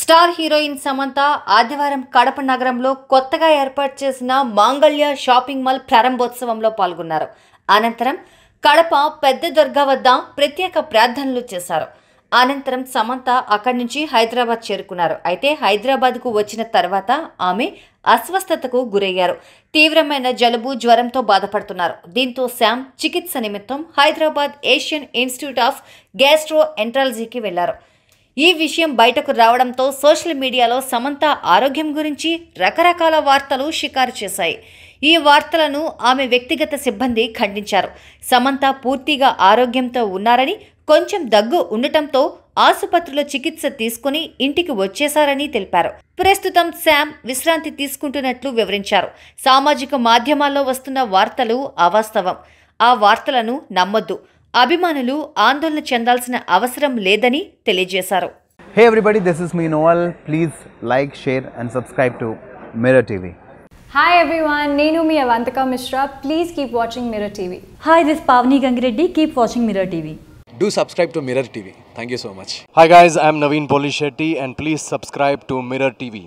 star heroine Samantha ఆదివారం కడప నగరంలో కొత్తగా ఏర్పాటు చేసిన మాంగళ్య షాపింగ్ మాల్ ప్రారంభోత్సవంలో పాల్గొన్నారు అనంతరం కడప పెద్ద దుర్గా వద్ద ప్రత్యేక ప్రార్థనలు చేశారు అనంతరం సమంత అక్కడి నుంచి హైదరాబాద్ చేరుకున్నారు అయితే హైదరాబాద్కు వచ్చిన తర్వాత ఆమె అస్వస్థతకు గురయ్యారు తీవ్రమైన జలుబు జ్వరంతో బాధపడుతున్నారు దీంతో శామ్ చికిత్స నిమిత్తం Hyderabad Asian institute of gastro ఎంట్రాలజీకి వెళ్లారు ఈ విషయం బయటకు రావడంతో సోషల్ మీడియాలో సమంత ఆరోగ్యం గురించి రకరకాల వార్తలు షికారు చేశాయి ఈ వార్తలను ఆమె వ్యక్తిగత సిబ్బంది ఖండించారు సమంత పూర్తిగా ఆరోగ్యంతో ఉన్నారని కొంచెం దగ్గు ఉండటంతో ఆసుపత్రిలో చికిత్స తీసుకుని ఇంటికి వచ్చేశారని తెలిపారు ప్రస్తుతం శామ్ విశ్రాంతి తీసుకుంటున్నట్లు వివరించారు సామాజిక మాధ్యమాల్లో వస్తున్న వార్తలు అవాస్తవం ఆ వార్తలను నమ్మొద్దు అభిమానులు ఆందోళన చెందాల్సిన అవసరం లేదని తెలియజేశారు hey everybody this is me నోవల్ please like share and subscribe to mirror TV hi everyone నేను మీ Avantika Mishra please keep watching mirror TV hi this Pavani Gangireddy keep watching mirror TV do subscribe to mirror TV thank you so much hi guys I'm Naveen Polishetty and please subscribe to mirror TV